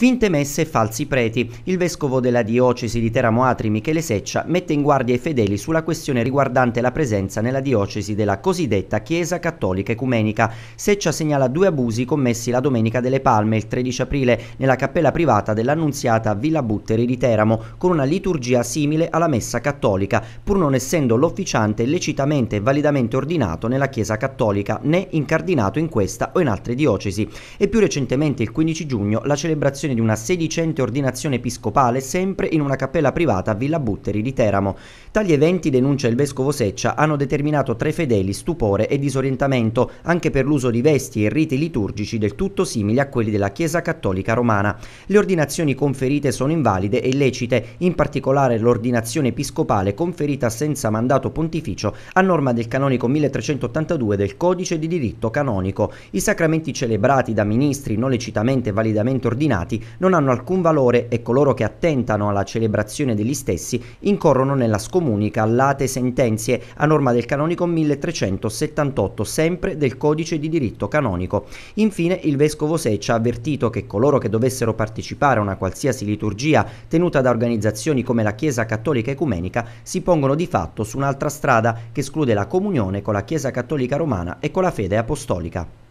Finte messe e falsi preti. Il vescovo della diocesi di Teramo Atri, Michele Seccia, mette in guardia i fedeli sulla questione riguardante la presenza nella diocesi della cosiddetta Chiesa Cattolica Ecumenica. Seccia segnala due abusi commessi la domenica delle Palme, il 13 aprile, nella cappella privata dell'annunziata Villa Butteri di Teramo, con una liturgia simile alla messa cattolica, pur non essendo l'officiante lecitamente e validamente ordinato nella Chiesa Cattolica né incardinato in questa o in altre diocesi. E più recentemente, il 15 giugno, la celebrazione realizzazione di una sedicente ordinazione episcopale sempre in una cappella privata a Villa Butteri di Teramo. Tali eventi, denuncia il vescovo Seccia, hanno determinato tra i fedeli stupore e disorientamento anche per l'uso di vesti e riti liturgici del tutto simili a quelli della Chiesa Cattolica Romana. Le ordinazioni conferite sono invalide e illecite, in particolare l'ordinazione episcopale conferita senza mandato pontificio a norma del canonico 1382 del Codice di diritto canonico. I sacramenti celebrati da ministri non lecitamente e validamente ordinati non hanno alcun valore e coloro che attentano alla celebrazione degli stessi incorrono nella scomunica late sentenzie a norma del canonico 1378 sempre del codice di diritto canonico. Infine il vescovo Seccia ha avvertito che coloro che dovessero partecipare a una qualsiasi liturgia tenuta da organizzazioni come la Chiesa Cattolica Ecumenica si pongono di fatto su un'altra strada che esclude la comunione con la Chiesa Cattolica Romana e con la fede apostolica.